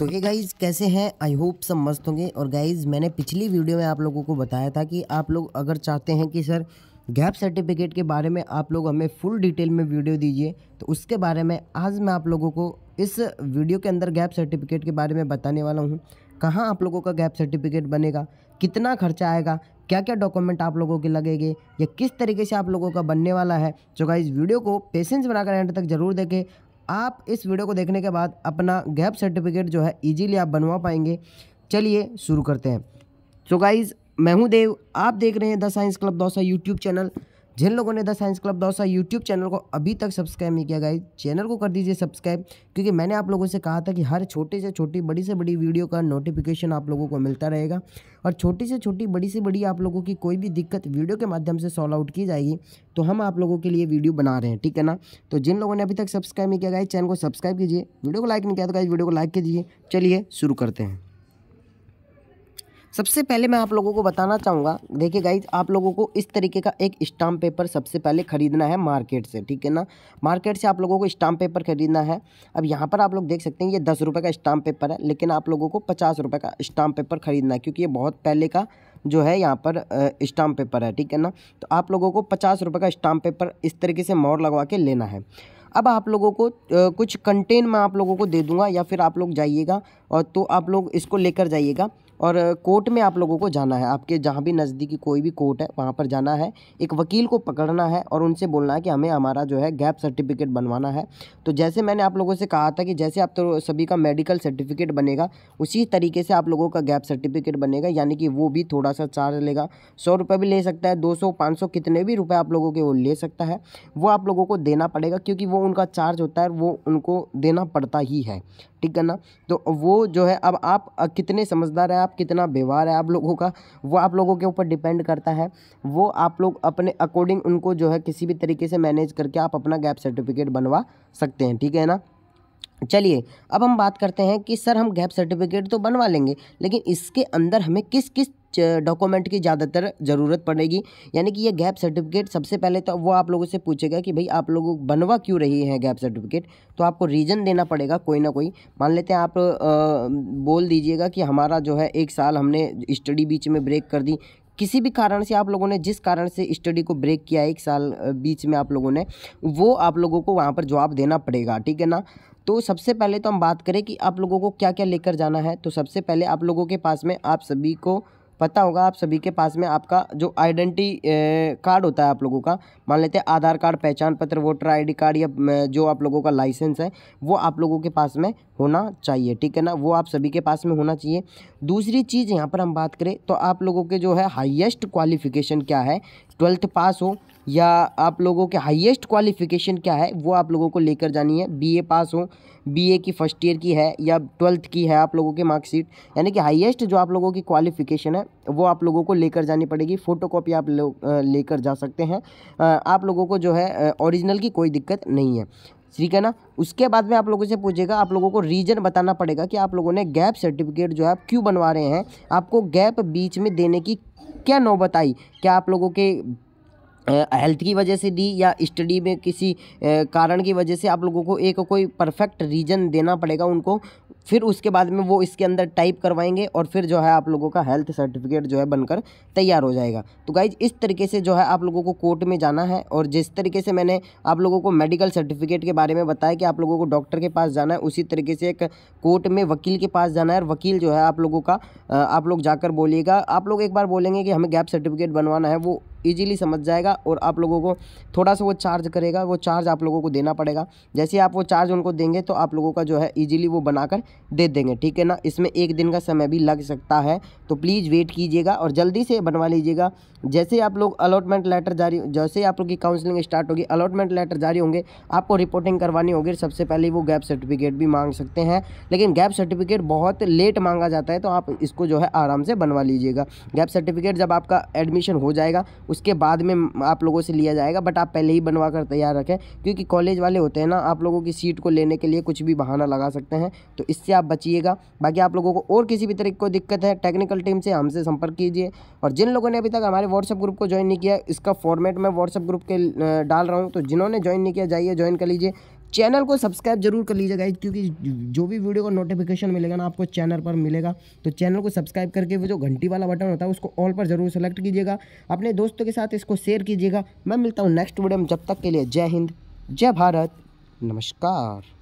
तो ये गाइज़ कैसे हैं आई होप सब मस्त होंगे और गाइज़ मैंने पिछली वीडियो में आप लोगों को बताया था कि आप लोग अगर चाहते हैं कि सर गैप सर्टिफिकेट के बारे में आप लोग हमें फुल डिटेल में वीडियो दीजिए तो उसके बारे में आज मैं आप लोगों को इस वीडियो के अंदर गैप सर्टिफिकेट के बारे में बताने वाला हूँ कहाँ आप लोगों का गैप सर्टिफिकेट बनेगा कितना खर्चा आएगा क्या क्या डॉक्यूमेंट आप लोगों के लगेंगे या किस तरीके से आप लोगों का बनने वाला है तो गाइज वीडियो को पेशेंस बनाकर एंड तक जरूर देखें आप इस वीडियो को देखने के बाद अपना गैप सर्टिफिकेट जो है ईजिली आप बनवा पाएंगे चलिए शुरू करते हैं सो so गाइज़ मैं हूँ देव आप देख रहे हैं the science club Dausa YouTube channel जिन लोगों ने the science club Dausa YouTube channel को अभी तक सब्सक्राइब नहीं किया गाइज चैनल को कर दीजिए सब्सक्राइब क्योंकि मैंने आप लोगों से कहा था कि हर छोटे से छोटी बड़ी से बड़ी वीडियो का नोटिफिकेशन आप लोगों को मिलता रहेगा और छोटी से छोटी बड़ी से बड़ी आप लोगों की कोई भी दिक्कत वीडियो के माध्यम से सॉल्व आउट की जाएगी तो हम आप लोगों के लिए वीडियो बना रहे हैं ठीक है ना तो जिन लोगों ने अभी तक सब्सक्राइब नहीं किया गाइज चैनल को सब्सक्राइब कीजिए वीडियो को लाइक नहीं किया तो गाइज वीडियो को लाइक कीजिए चलिए शुरू करते हैं सबसे पहले मैं आप लोगों को बताना चाहूँगा देखिए गाइज आप लोगों को इस तरीके का एक स्टाम्प पेपर सबसे पहले ख़रीदना है मार्केट से ठीक है ना मार्केट से आप लोगों को स्टाम्प पेपर ख़रीदना है अब यहाँ पर आप लोग देख सकते हैं ये दस रुपये का स्टाम्प पेपर है लेकिन आप लोगों को पचास रुपये का स्टाम्प पेपर ख़रीदना है क्योंकि ये बहुत पहले का जो है यहाँ पर स्टाम्प पेपर है ठीक है ना तो आप लोगों को पचास रुपये का स्टाम्प पेपर इस तरीके से मोर लगवा के लेना है अब आप लोगों को कुछ कंटेन मैं आप लोगों को दे दूँगा या फिर आप लोग जाइएगा और तो आप लोग इसको लेकर जाइएगा और कोर्ट में आप लोगों को जाना है आपके जहाँ भी नज़दीकी कोई भी कोर्ट है वहाँ पर जाना है एक वकील को पकड़ना है और उनसे बोलना है कि हमें हमारा जो है गैप सर्टिफिकेट बनवाना है तो जैसे मैंने आप लोगों से कहा था कि जैसे आप तो सभी का मेडिकल सर्टिफिकेट बनेगा उसी तरीके से आप लोगों का गैप सर्टिफिकेट बनेगा यानी कि वो भी थोड़ा सा चार्ज लेगा सौ रुपये भी ले सकता है दो सौ पाँच सौ कितने भी रुपये आप लोगों के वो ले सकता है वो आप लोगों को देना पड़ेगा क्योंकि वो उनका चार्ज होता है वो उनको देना पड़ता ही है ठीक है ना तो वो जो है अब आप कितने समझदार हैं आप कितना व्यवहार है आप लोगों का वो आप लोगों के ऊपर डिपेंड करता है वो आप लोग अपने अकॉर्डिंग उनको जो है किसी भी तरीके से मैनेज करके आप अपना गैप सर्टिफिकेट बनवा सकते हैं ठीक है ना चलिए अब हम बात करते हैं कि सर हम गैप सर्टिफिकेट तो बनवा लेंगे लेकिन इसके अंदर हमें किस किस डॉक्यूमेंट की ज़्यादातर ज़रूरत पड़ेगी यानी कि ये गैप सर्टिफिकेट सबसे पहले तो वो आप लोगों से पूछेगा कि भाई आप लोग बनवा क्यों रही हैं गैप सर्टिफिकेट तो आपको रीज़न देना पड़ेगा कोई ना कोई मान लेते हैं आप आ, बोल दीजिएगा कि हमारा जो है एक साल हमने स्टडी बीच में ब्रेक कर दी किसी भी कारण से आप लोगों ने जिस कारण से स्टडी को ब्रेक किया एक साल बीच में आप लोगों ने वो आप लोगों को वहाँ पर जवाब देना पड़ेगा ठीक है ना तो सबसे पहले तो हम बात करें कि आप लोगों को क्या क्या लेकर जाना है तो सबसे पहले आप लोगों के पास में आप सभी को पता होगा आप सभी के पास में आपका जो आइडेंटी कार्ड होता है आप लोगों का मान लेते हैं आधार कार्ड पहचान पत्र वोटर आईडी कार्ड या जो आप लोगों का लाइसेंस है वो आप लोगों के पास में होना चाहिए ठीक है ना वो आप सभी के पास में होना चाहिए दूसरी चीज़ यहाँ पर हम बात करें तो आप लोगों के जो है हाइएस्ट क्वालिफिकेशन क्या है ट्वेल्थ पास हो या आप लोगों के हाईएस्ट क्वालिफिकेशन क्या है वो आप लोगों को लेकर जानी है बीए पास हो बीए की फ़र्स्ट ईयर की है या ट्वेल्थ की है आप लोगों के मार्कशीट यानी कि हाईएस्ट जो आप लोगों की क्वालिफिकेशन है वो आप लोगों को लेकर जानी पड़ेगी फ़ोटो आप लोग लेकर जा सकते हैं आप लोगों को जो है ओरिजिनल की कोई दिक्कत नहीं है ठीक है ना उसके बाद में आप लोगों से पूछेगा आप लोगों को रीज़न बताना पड़ेगा कि आप लोगों ने गैप सर्टिफिकेट जो है आप क्यों बनवा रहे हैं आपको गैप बीच में देने की क्या नौबत आई क्या आप लोगों के हेल्थ की वजह से दी या स्टडी में किसी कारण की वजह से आप लोगों को एक कोई परफेक्ट रीज़न देना पड़ेगा उनको फिर उसके बाद में वो इसके अंदर टाइप करवाएंगे और फिर जो है आप लोगों का हेल्थ सर्टिफिकेट जो है बनकर तैयार हो जाएगा तो गाइज इस तरीके से जो है आप लोगों को कोर्ट में जाना है और जिस तरीके से मैंने आप लोगों को मेडिकल सर्टिफिकेट के बारे में बताया कि आप लोगों को डॉक्टर के पास जाना है उसी तरीके से एक कोर्ट में वकील के पास जाना है और वकील जो है आप लोगों का आप लोग जाकर बोलिएगा आप लोग एक बार बोलेंगे कि हमें गैप सर्टिफिकेट बनवाना है वो ईजिली समझ जाएगा और आप लोगों को थोड़ा सा वो चार्ज करेगा वो चार्ज आप लोगों को देना पड़ेगा जैसे आप वो चार्ज उनको देंगे तो आप लोगों का जो है ईजिली वो बनाकर दे देंगे ठीक है ना इसमें एक दिन का समय भी लग सकता है तो प्लीज़ वेट कीजिएगा और जल्दी से बनवा लीजिएगा जैसे आप लोग अलॉटमेंट लेटर जारी जैसे आप लोग की काउंसलिंग स्टार्ट होगी अलॉटमेंट लेटर जारी होंगे आपको रिपोर्टिंग करवानी होगी सबसे पहले वो गैप सर्टिफिकेट भी मांग सकते हैं लेकिन गैप सर्टिफिकेट बहुत लेट मांगा जाता है तो आप इसको जो है आराम से बनवा लीजिएगा गैप सर्टिफिकेट जब आपका एडमिशन हो जाएगा उसके बाद में आप लोगों से लिया जाएगा बट आप पहले ही बनवा कर तैयार रखें क्योंकि कॉलेज वाले होते हैं ना आप लोगों की सीट को लेने के लिए कुछ भी बहाना लगा सकते हैं तो इससे आप बचिएगा बाकी आप लोगों को और किसी भी तरीके को दिक्कत है टेक्निकल टीम से हमसे संपर्क कीजिए और जिन लोगों ने अभी तक हमारे व्हाट्सअप ग्रुप को ज्वाइन नहीं किया इसका फॉर्मेट मैं व्हाट्सअप ग्रुप के डाल रहा हूँ तो जिन्होंने ज्वाइन नहीं किया जाइए ज्वाइन कर लीजिए चैनल को सब्सक्राइब जरूर कर लीजिएगा क्योंकि जो भी वीडियो का नोटिफिकेशन मिलेगा ना आपको चैनल पर मिलेगा तो चैनल को सब्सक्राइब करके वो जो घंटी वाला बटन होता है उसको ऑल पर जरूर सेलेक्ट कीजिएगा अपने दोस्तों के साथ इसको शेयर कीजिएगा मैं मिलता हूँ नेक्स्ट वीडियो में जब तक के लिए जय हिंद जय भारत नमस्कार